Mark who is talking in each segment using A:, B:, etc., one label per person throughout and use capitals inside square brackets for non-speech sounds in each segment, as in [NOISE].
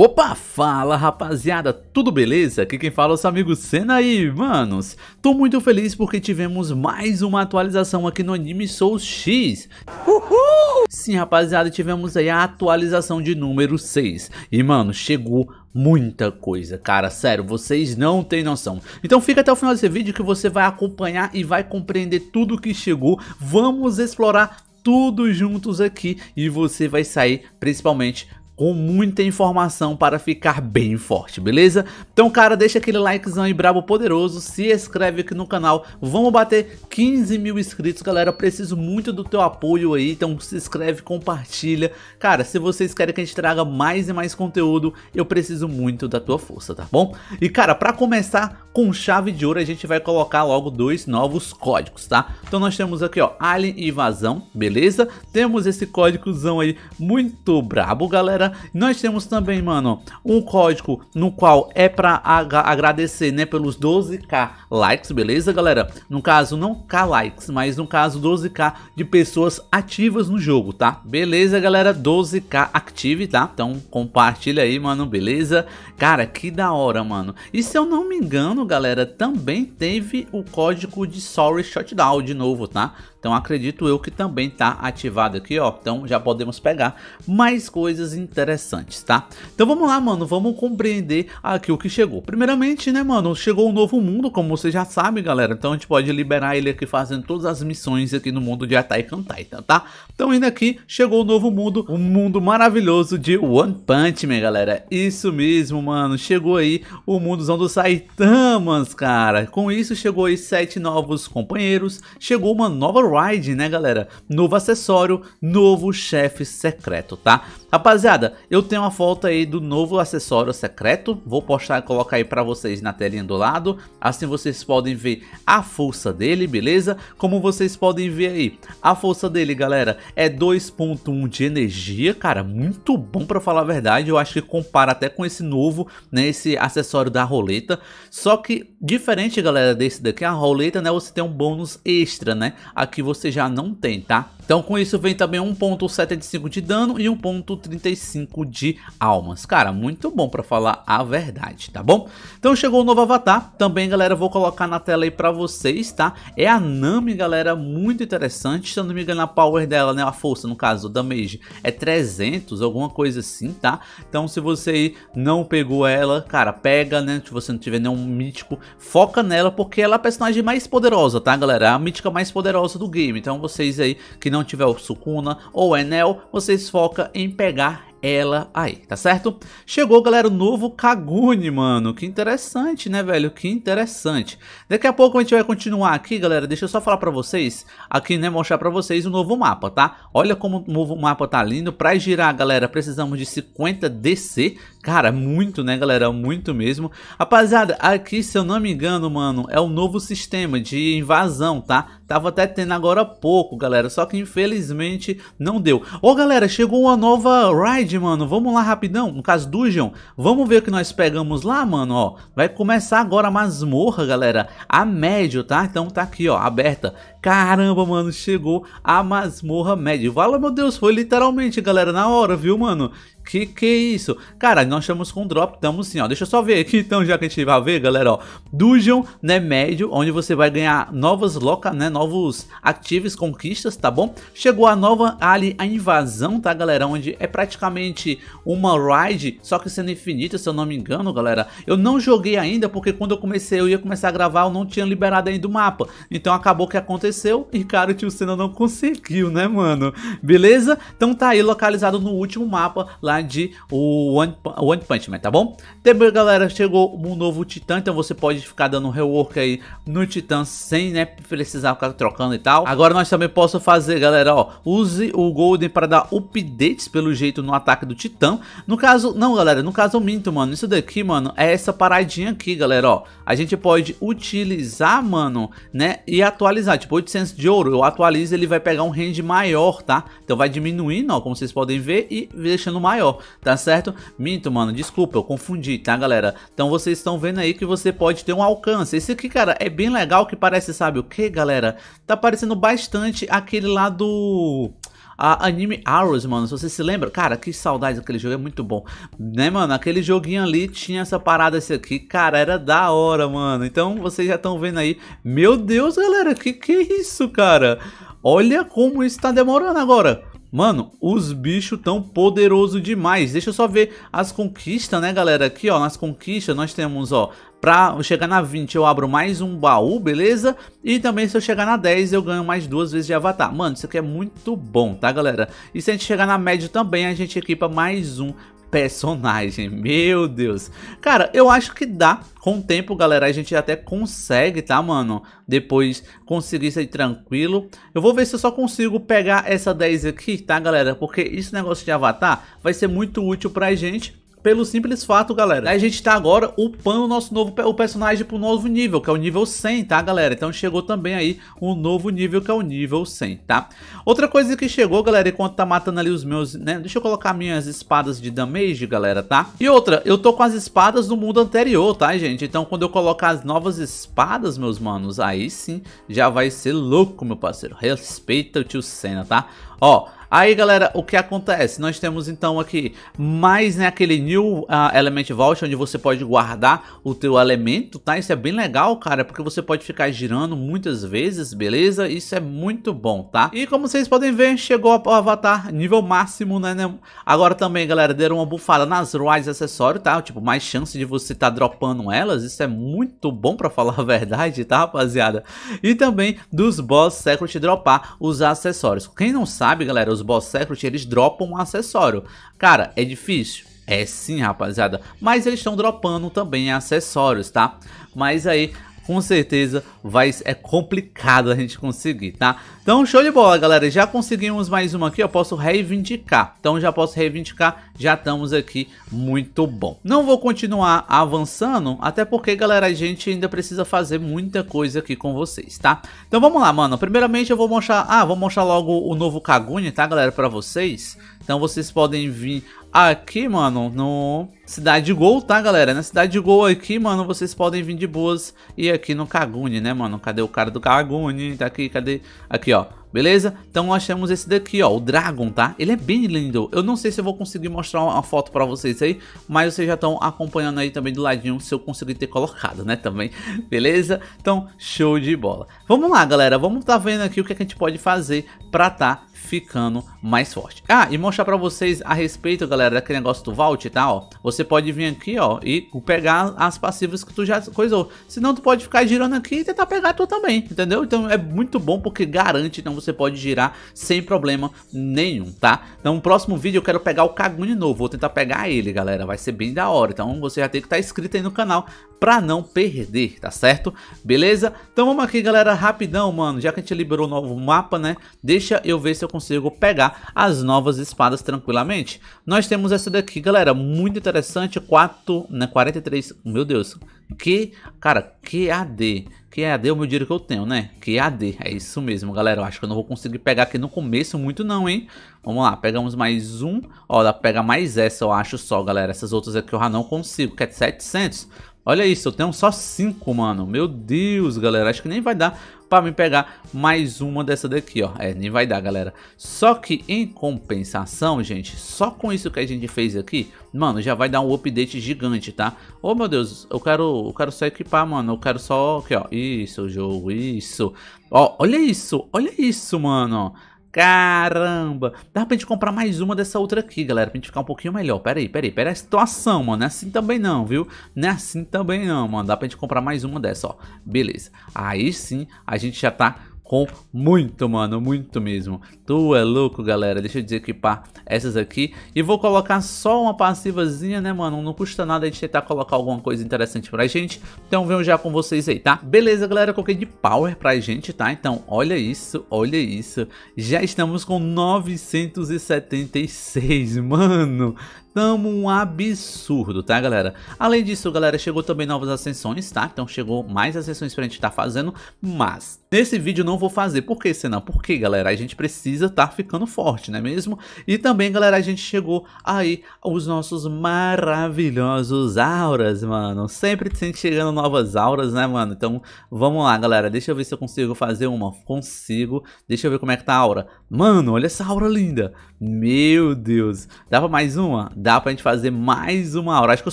A: Opa, fala rapaziada, tudo beleza? Aqui quem fala é o seu amigo Senna aí, manos, tô muito feliz porque tivemos mais uma atualização aqui no Anime Soul X. Uhul! Sim, rapaziada, tivemos aí a atualização de número 6. E, mano, chegou muita coisa, cara, sério, vocês não têm noção. Então fica até o final desse vídeo que você vai acompanhar e vai compreender tudo que chegou. Vamos explorar tudo juntos aqui e você vai sair principalmente com muita informação para ficar bem forte, beleza? Então, cara, deixa aquele likezão aí brabo poderoso, se inscreve aqui no canal, vamos bater 15 mil inscritos, galera, preciso muito do teu apoio aí, então se inscreve, compartilha. Cara, se vocês querem que a gente traga mais e mais conteúdo, eu preciso muito da tua força, tá bom? E, cara, para começar, com chave de ouro, a gente vai colocar logo dois novos códigos, tá? Então nós temos aqui, ó, Alien e Invasão, beleza? Temos esse códigozão aí muito brabo, galera. Nós temos também, mano, um código no qual é pra agradecer, né, pelos 12k likes, beleza, galera? No caso, não k likes, mas no caso 12k de pessoas ativas no jogo, tá? Beleza, galera? 12k active, tá? Então compartilha aí, mano, beleza? Cara, que da hora, mano. E se eu não me engano, galera, também teve o código de Sorry Shutdown de novo, tá? Então acredito eu que também está ativado aqui, ó. Então já podemos pegar mais coisas interessantes, tá? Então vamos lá, mano. Vamos compreender aqui o que chegou. Primeiramente, né, mano? Chegou o um novo mundo, como você já sabe, galera. Então a gente pode liberar ele aqui fazendo todas as missões aqui no mundo de Attack on Titan, tá? Então ainda aqui chegou o um novo mundo, um mundo maravilhoso de One Punch Man, galera. Isso mesmo, mano. Chegou aí o mundozão dos Saitamas, cara. Com isso chegou aí sete novos companheiros, chegou uma nova Override, né, galera? Novo acessório, novo chefe secreto, tá? Rapaziada, eu tenho uma foto aí do novo acessório secreto, vou postar e colocar aí pra vocês na telinha do lado, assim vocês podem ver a força dele, beleza? Como vocês podem ver aí, a força dele, galera, é 2.1 de energia, cara, muito bom pra falar a verdade, eu acho que compara até com esse novo, né, esse acessório da roleta, só que diferente, galera, desse daqui, a roleta, né, você tem um bônus extra, né, aqui você já não tem, tá? Então com isso vem também 1.75 de dano e 1.35 de almas. Cara, muito bom pra falar a verdade, tá bom? Então chegou o novo avatar. Também, galera, vou colocar na tela aí pra vocês, tá? É a Nami, galera, muito interessante. Se eu não me engano, a power dela, né? A força, no caso, o damage é 300, alguma coisa assim, tá? Então se você aí não pegou ela, cara, pega, né? Se você não tiver nenhum mítico, foca nela, porque ela é a personagem mais poderosa, tá, galera? É a mítica mais poderosa do game. Então vocês aí que não não tiver o Sukuna ou o Enel, vocês focam em pegar ela aí, tá certo? Chegou, galera, o novo Kagune mano. Que interessante, né, velho? Que interessante. Daqui a pouco a gente vai continuar aqui, galera. Deixa eu só falar pra vocês, aqui, né, mostrar pra vocês o novo mapa, tá? Olha como o novo mapa tá lindo. Pra girar, galera, precisamos de 50 DC. Cara, muito, né, galera? Muito mesmo. Rapaziada, aqui, se eu não me engano, mano, é o novo sistema de invasão, tá? Tava até tendo agora pouco, galera. Só que, infelizmente, não deu. Ô, galera, chegou uma nova ride mano, vamos lá rapidão, no caso dungeon, vamos ver o que nós pegamos lá, mano, ó, vai começar agora a masmorra, galera, a médio, tá, então tá aqui, ó, aberta, Caramba, mano, chegou a masmorra medieval. Meu Deus, foi literalmente, galera, na hora, viu, mano? Que que é isso? Cara, nós estamos com drop, estamos sim, ó. Deixa eu só ver aqui, [LAUGHS] então, já que a gente vai ver, galera, ó. Dungeon, né, médio, onde você vai ganhar novas loca, né, novos ativos, conquistas, tá bom? Chegou a nova ali, a invasão, tá, galera? Onde é praticamente uma ride, só que sendo infinita, se eu não me engano, galera. Eu não joguei ainda, porque quando eu comecei, eu ia começar a gravar, eu não tinha liberado ainda o mapa. Então, acabou que aconteceu aconteceu e, cara, o tio Senna não conseguiu, né, mano? Beleza? Então tá aí localizado no último mapa lá de One, One Punch Man, tá bom? Também, galera, chegou um novo Titã, então você pode ficar dando rework aí no Titã sem, né, precisar ficar trocando e tal. Agora nós também posso fazer, galera, ó, use o Golden para dar updates, pelo jeito, no ataque do Titã. No caso, não, galera, no caso eu minto, mano, isso daqui, mano, é essa paradinha aqui, galera, ó. A gente pode utilizar, mano, né, e atualizar, tipo, 800 de ouro. Eu atualizo, ele vai pegar um range maior, tá? Então vai diminuindo, ó, como vocês podem ver, e deixando maior, tá certo? Minto, mano, desculpa, eu confundi, tá, galera? Então vocês estão vendo aí que você pode ter um alcance. Esse aqui, cara, é bem legal, que parece, sabe o que, galera? Tá parecendo bastante aquele lá do a Anime Arrows, mano. Se você se lembra, cara, que saudades daquele jogo, é muito bom. Né, mano? Aquele joguinho ali tinha essa parada esse aqui, cara, era da hora, mano. Então vocês já estão vendo aí. Meu Deus, galera, que que é isso, cara? Olha como isso tá demorando agora. Mano, os bichos tão poderoso demais. Deixa eu só ver as conquistas, né, galera? Aqui, ó, nas conquistas nós temos, ó, Pra chegar na 20 eu abro mais um baú, beleza? E também se eu chegar na 10 eu ganho mais duas vezes de avatar. Mano, isso aqui é muito bom, tá galera? E se a gente chegar na média também a gente equipa mais um personagem, [LAUGHS] meu Deus. Cara, eu acho que dá. Com o tempo, galera, a gente até consegue, tá, mano? Depois conseguir sair tranquilo. Eu vou ver se eu só consigo pegar essa 10 aqui, tá, galera? Porque esse negócio de avatar vai ser muito útil pra gente pelo simples fato, galera. A gente tá agora upando o nosso novo o personagem pro novo nível, que é o nível 100, tá, galera? Então chegou também aí um novo nível, que é o nível 100, tá? Outra coisa que chegou, galera, enquanto tá matando ali os meus, né? Deixa eu colocar minhas espadas de damage, galera, tá? E outra, eu tô com as espadas do mundo anterior, tá, gente? Então quando eu colocar as novas espadas, meus manos, aí sim já vai ser louco, meu parceiro. Respeita o tio Senna, tá? Ó... Aí galera, o que acontece? Nós temos então aqui mais né, aquele New uh, Element Vault, onde você pode guardar o teu elemento, tá? Isso é bem legal, cara, porque você pode ficar girando muitas vezes, beleza? Isso é muito bom, tá? E como vocês podem ver, chegou o avatar nível máximo, né? né? Agora também, galera, deram uma bufada nas rides acessório, tá? Tipo, mais chance de você tá dropando elas, isso é muito bom pra falar a verdade, tá, rapaziada? E também dos boss secret é dropar os acessórios. Quem não sabe, galera, os boss secret, eles dropam um acessório. Cara, é difícil? É sim, rapaziada. Mas eles estão dropando também acessórios, tá? Mas aí com certeza vai, é complicado a gente conseguir, tá? Então, show de bola, galera. Já conseguimos mais uma aqui, eu posso reivindicar. Então, já posso reivindicar, já estamos aqui muito bom. Não vou continuar avançando, até porque, galera, a gente ainda precisa fazer muita coisa aqui com vocês, tá? Então, vamos lá, mano. Primeiramente, eu vou mostrar... Ah, vou mostrar logo o novo Kaguni, tá, galera, pra vocês. Então vocês podem vir aqui, mano, no Cidade Gol, tá, galera? Na Cidade Gol aqui, mano, vocês podem vir de boas. E aqui no Kagune, né, mano? Cadê o cara do Kagune? Tá aqui, cadê? Aqui, ó beleza? Então nós temos esse daqui, ó, o Dragon, tá? Ele é bem lindo, eu não sei se eu vou conseguir mostrar uma foto pra vocês aí, mas vocês já estão acompanhando aí também do ladinho se eu conseguir ter colocado, né, também, beleza? Então, show de bola. Vamos lá, galera, vamos tá vendo aqui o que, é que a gente pode fazer pra tá ficando mais forte. Ah, e mostrar pra vocês a respeito, galera, daquele negócio do vault, tá, ó. Você pode vir aqui, ó, e pegar as passivas que tu já coisou. Senão tu pode ficar girando aqui e tentar pegar tu também, entendeu? Então é muito bom porque garante, então, você pode girar sem problema nenhum, tá? Então no próximo vídeo eu quero pegar o Kaguni novo, vou tentar pegar ele, galera, vai ser bem da hora. Então você já tem que estar tá inscrito aí no canal pra não perder, tá certo? Beleza? Então vamos aqui, galera, rapidão, mano, já que a gente liberou o novo mapa, né? Deixa eu ver se eu consigo pegar as novas espadas tranquilamente. Nós temos essa daqui, galera, muito interessante, 4, né, 43, meu Deus, que, cara, QAD, que EAD é, é o meu dinheiro que eu tenho, né? Que é AD é isso mesmo, galera. Eu acho que eu não vou conseguir pegar aqui no começo muito não, hein? Vamos lá, pegamos mais um. Ó, dá pra pegar mais essa, eu acho só, galera. Essas outras aqui eu já não consigo, que é de 700. Olha isso, eu tenho só 5, mano. Meu Deus, galera. Acho que nem vai dar para me pegar mais uma dessa daqui, ó. É, nem vai dar, galera. Só que em compensação, gente, só com isso que a gente fez aqui, mano, já vai dar um update gigante, tá? Ô, oh, meu Deus, eu quero, eu quero só equipar, mano. Eu quero só, aqui, ó. Isso, jogo, isso. Ó, olha isso, olha isso, mano. Caramba! Dá pra gente comprar mais uma dessa outra aqui, galera, pra gente ficar um pouquinho melhor. Pera aí, pera aí, pera aí a situação, mano. Não é assim também não, viu? Não é assim também não, mano. Dá pra gente comprar mais uma dessa, ó. Beleza. Aí sim, a gente já tá com muito, mano, muito mesmo. Tu é louco, galera. Deixa eu desequipar essas aqui. E vou colocar só uma passivazinha, né, mano? Não custa nada a gente tentar colocar alguma coisa interessante pra gente. Então venham já com vocês aí, tá? Beleza, galera. coloquei de power pra gente, tá? Então, olha isso, olha isso. Já estamos com 976, mano. Tamo um absurdo, tá galera? Além disso, galera, chegou também novas ascensões, tá? Então chegou mais ascensões pra gente tá fazendo, mas nesse vídeo não vou fazer. Por que, Senão? Porque, galera, a gente precisa tá ficando forte, não é mesmo? E também, galera, a gente chegou aí os nossos maravilhosos auras, mano. Sempre tem chegando novas auras, né, mano? Então, vamos lá, galera. Deixa eu ver se eu consigo fazer uma. Consigo. Deixa eu ver como é que tá a aura. Mano, olha essa aura linda. Meu Deus. Dá pra mais uma? Dá Dá pra gente fazer mais uma hora Acho que eu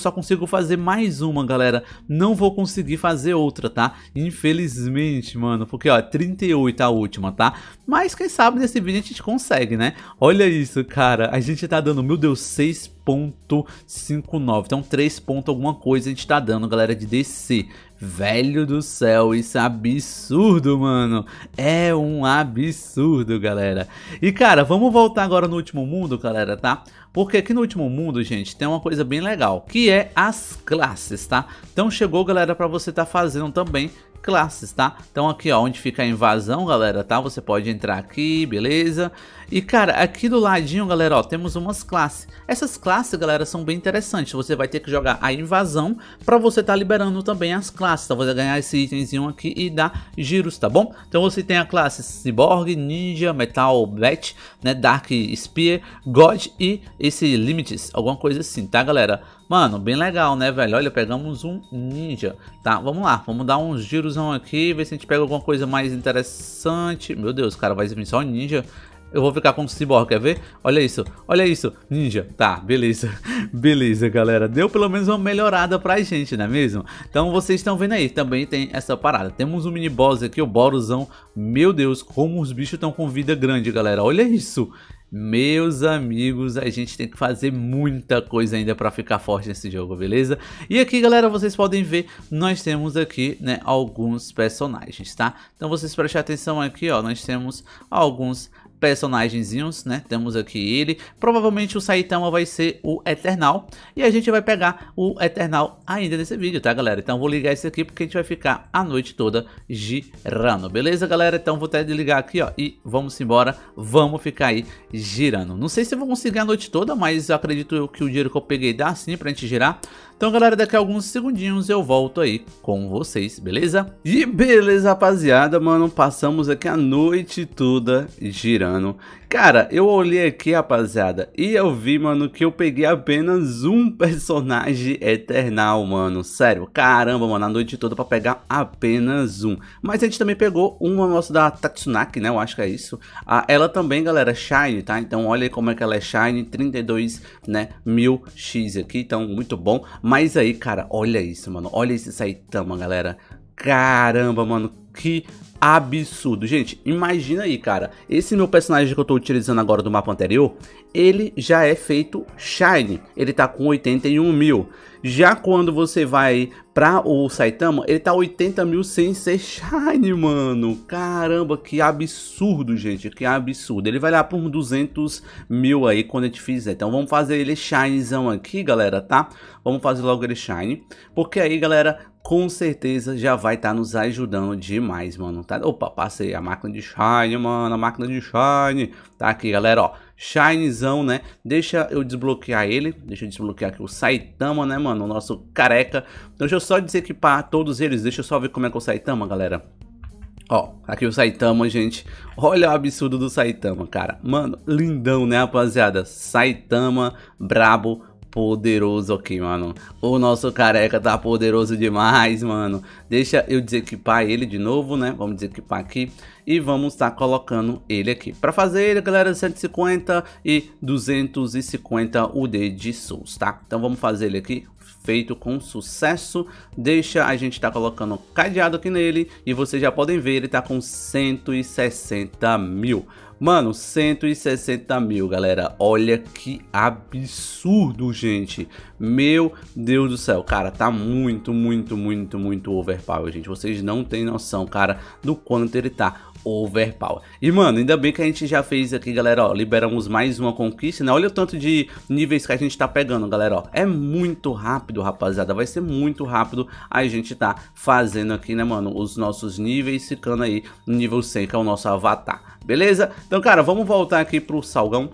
A: só consigo fazer mais uma, galera. Não vou conseguir fazer outra, tá? Infelizmente, mano. Porque, ó, 38 a última, tá? Mas quem sabe nesse vídeo a gente consegue, né? Olha isso, cara. A gente tá dando, meu Deus, 6 pontos. Então 3 ponto alguma coisa a gente tá dando, galera, de DC. Velho do céu, isso é absurdo, mano. É um absurdo, galera. E, cara, vamos voltar agora no último mundo, galera, tá? Porque aqui no último mundo, gente, tem uma coisa bem legal, que é as classes, tá? Então chegou, galera, para você estar tá fazendo também, classes, tá? Então aqui, ó, onde fica a invasão, galera, tá? Você pode entrar aqui, beleza? E, cara, aqui do ladinho, galera, ó, temos umas classes. Essas classes, galera, são bem interessantes. Você vai ter que jogar a invasão pra você tá liberando também as classes. tá você ganhar esse itemzinho aqui e dar giros, tá bom? Então você tem a classe Cyborg, Ninja, Metal Bat, né, Dark Spear, God e esse Limites, alguma coisa assim, tá, galera? Mano, bem legal, né, velho? Olha, pegamos um ninja. Tá, vamos lá. Vamos dar uns girosão aqui, ver se a gente pega alguma coisa mais interessante. Meu Deus, cara, vai vir só ninja. Eu vou ficar com o cyborg, quer ver? Olha isso, olha isso, ninja. Tá, beleza, [LAUGHS] beleza, galera. Deu pelo menos uma melhorada pra gente, não é mesmo? Então vocês estão vendo aí, também tem essa parada. Temos um mini boss aqui, o Boruzão. Meu Deus, como os bichos estão com vida grande, galera. Olha isso. Meus amigos, a gente tem que fazer muita coisa ainda para ficar forte nesse jogo, beleza? E aqui, galera, vocês podem ver, nós temos aqui, né, alguns personagens, tá? Então vocês prestem atenção aqui, ó, nós temos alguns personagenzinhos, né? Temos aqui ele. Provavelmente o Saitama vai ser o Eternal. E a gente vai pegar o Eternal ainda nesse vídeo, tá, galera? Então vou ligar esse aqui porque a gente vai ficar a noite toda girando, beleza, galera? Então vou até desligar aqui, ó, e vamos embora. Vamos ficar aí girando. Não sei se eu vou conseguir a noite toda, mas acredito que o dinheiro que eu peguei dá sim pra gente girar. Então, galera, daqui a alguns segundinhos eu volto aí com vocês, beleza? E beleza, rapaziada, mano, passamos aqui a noite toda girando. Cara, eu olhei aqui, rapaziada, e eu vi, mano, que eu peguei apenas um [LAUGHS] personagem Eternal, mano. Sério, caramba, mano, a noite toda pra pegar apenas um. Mas a gente também pegou um nosso da Tatsunaki, né, eu acho que é isso. Ah, ela também, galera, é Shine, tá? Então olha aí como é que ela é Shine, 32, né, mil X aqui, então muito bom. Mas aí, cara, olha isso, mano. Olha esse Saitama, galera. Caramba, mano que absurdo. Gente, imagina aí, cara. Esse meu personagem que eu tô utilizando agora do mapa anterior, ele já é feito Shine. Ele tá com 81 mil. Já quando você vai pra o Saitama, ele tá 80 mil sem ser Shine, mano. Caramba, que absurdo, gente. Que absurdo. Ele vai lá por 200 mil aí quando a gente fizer. Então vamos fazer ele Shinezão aqui, galera, tá? Vamos fazer logo ele Shine. Porque aí, galera, com certeza já vai estar tá nos ajudando demais, mano. Tá? Opa, passei a máquina de Shine, mano, a máquina de Shine. Tá aqui, galera, ó. Shinezão, né? Deixa eu desbloquear ele. Deixa eu desbloquear aqui o Saitama, né, mano? O nosso careca. Então, deixa eu só desequipar todos eles. Deixa eu só ver como é que é o Saitama, galera. Ó, aqui o Saitama, gente. Olha o absurdo do Saitama, cara. Mano, lindão, né, rapaziada? Saitama, brabo, poderoso aqui, mano. O nosso careca tá poderoso demais, mano. Deixa eu desequipar ele de novo, né? Vamos desequipar aqui. E vamos estar tá colocando ele aqui. Pra fazer ele, galera, 150 e 250 UD de Souls, tá? Então vamos fazer ele aqui feito com sucesso. Deixa a gente estar tá colocando cadeado aqui nele e vocês já podem ver, ele está com 160 mil. Mano, 160 mil, galera. Olha que absurdo, gente. Meu Deus do céu, cara. Tá muito, muito, muito, muito overpower, gente. Vocês não têm noção, cara, do quanto ele tá overpower. E mano, ainda bem que a gente já fez aqui, galera, ó, liberamos mais uma conquista, né? Olha o tanto de níveis que a gente tá pegando, galera, ó. É muito rápido, rapaziada, vai ser muito rápido a gente tá fazendo aqui, né, mano, os nossos níveis, ficando aí no nível 100, que é o nosso avatar. Beleza? Então, cara, vamos voltar aqui pro Salgão.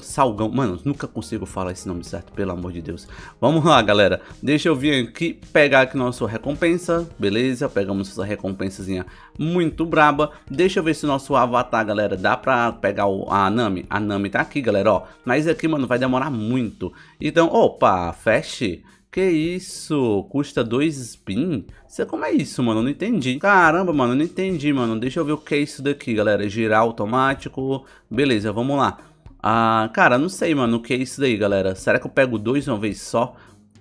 A: Salgão, mano, nunca consigo falar esse nome certo, pelo amor de Deus. Vamos lá, galera. Deixa eu vir aqui pegar aqui nossa recompensa, beleza? Pegamos essa recompensazinha muito braba. Deixa eu ver se o nosso avatar, galera, dá pra pegar o, a Nami. A Nami tá aqui, galera, ó. Mas aqui, mano, vai demorar muito. Então, opa, feche. Que é isso? Custa dois spin? Você, como é isso, mano? Eu não entendi. Caramba, mano, eu não entendi, mano. Deixa eu ver o que é isso daqui, galera. É girar automático. Beleza, vamos lá. Ah, cara, não sei, mano, o que é isso daí, galera. Será que eu pego dois de uma vez só?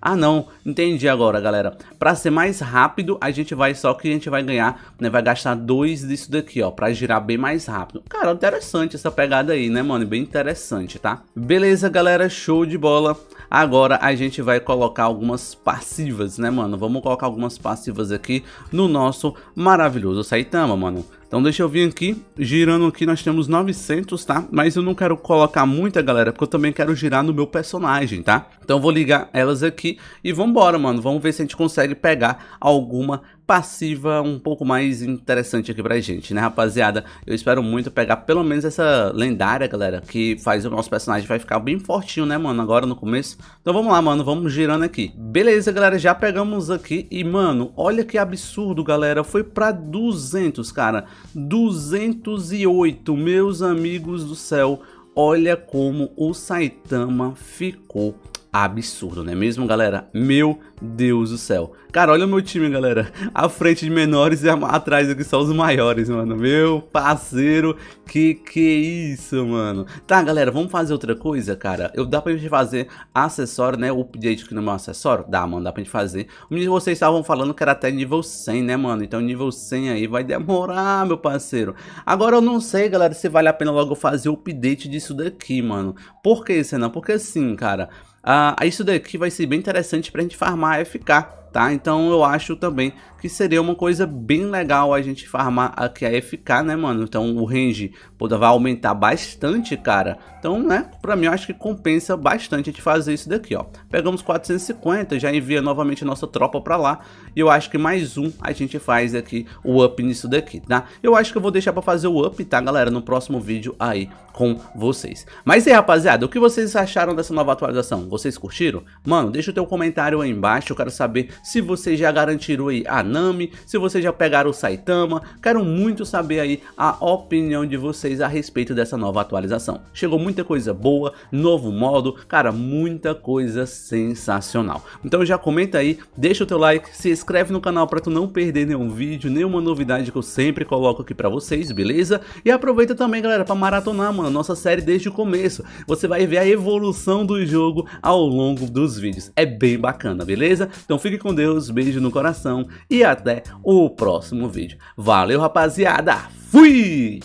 A: Ah não, entendi agora galera. Para ser mais rápido, a gente vai só que a gente vai ganhar, né, vai gastar dois disso daqui, ó, para girar bem mais rápido. Cara, interessante essa pegada aí, né, mano? Bem interessante, tá? Beleza, galera, show de bola. Agora a gente vai colocar algumas passivas, né, mano? Vamos colocar algumas passivas aqui no nosso maravilhoso Saitama, mano. Então deixa eu vir aqui, girando aqui nós temos 900, tá? Mas eu não quero colocar muita, galera, porque eu também quero girar no meu personagem, tá? Então eu vou ligar elas aqui e vambora, mano. Vamos ver se a gente consegue pegar alguma passiva um pouco mais interessante aqui pra gente, né, rapaziada? Eu espero muito pegar pelo menos essa lendária, galera, que faz o nosso personagem vai ficar bem fortinho, né, mano, agora no começo. Então vamos lá, mano, vamos girando aqui. Beleza, galera, já pegamos aqui e, mano, olha que absurdo, galera, foi pra 200, cara, 208, meus amigos do céu. Olha como o Saitama ficou absurdo, né mesmo, galera? Meu Deus do céu. Cara, olha o meu time, galera. A frente de menores e atrás aqui são os maiores, mano. Meu parceiro, que que isso, mano? Tá, galera, vamos fazer outra coisa, cara? Eu dá pra gente fazer acessório, né? O update aqui no meu acessório? Dá, mano, dá pra gente fazer. Um de vocês estavam falando que era até nível 100, né, mano? Então nível 100 aí vai demorar, meu parceiro. Agora eu não sei, galera, se vale a pena logo fazer o update disso daqui, mano. Por que, Senão? Porque assim, cara... Uh, isso daqui vai ser bem interessante para a gente farmar FK tá? Então eu acho também que seria uma coisa bem legal a gente farmar aqui a FK, né, mano? Então o range vai aumentar bastante, cara. Então, né, pra mim eu acho que compensa bastante a gente fazer isso daqui, ó. Pegamos 450, já envia novamente a nossa tropa pra lá. E eu acho que mais um a gente faz aqui o up nisso daqui, tá? Eu acho que eu vou deixar pra fazer o up, tá, galera? No próximo vídeo aí com vocês. Mas e aí, rapaziada, o que vocês acharam dessa nova atualização? Vocês curtiram? Mano, deixa o teu comentário aí embaixo, eu quero saber se vocês já garantiram aí a Nami, se vocês já pegaram o Saitama, quero muito saber aí a opinião de vocês a respeito dessa nova atualização. Chegou muita coisa boa, novo modo, cara, muita coisa sensacional. Então já comenta aí, deixa o teu like, se inscreve no canal para tu não perder nenhum vídeo, nenhuma novidade que eu sempre coloco aqui para vocês, beleza? E aproveita também, galera, para maratonar, mano, nossa série desde o começo. Você vai ver a evolução do jogo ao longo dos vídeos. É bem bacana, beleza? Então fique com Deus, beijo no coração e até o próximo vídeo. Valeu, rapaziada. Fui!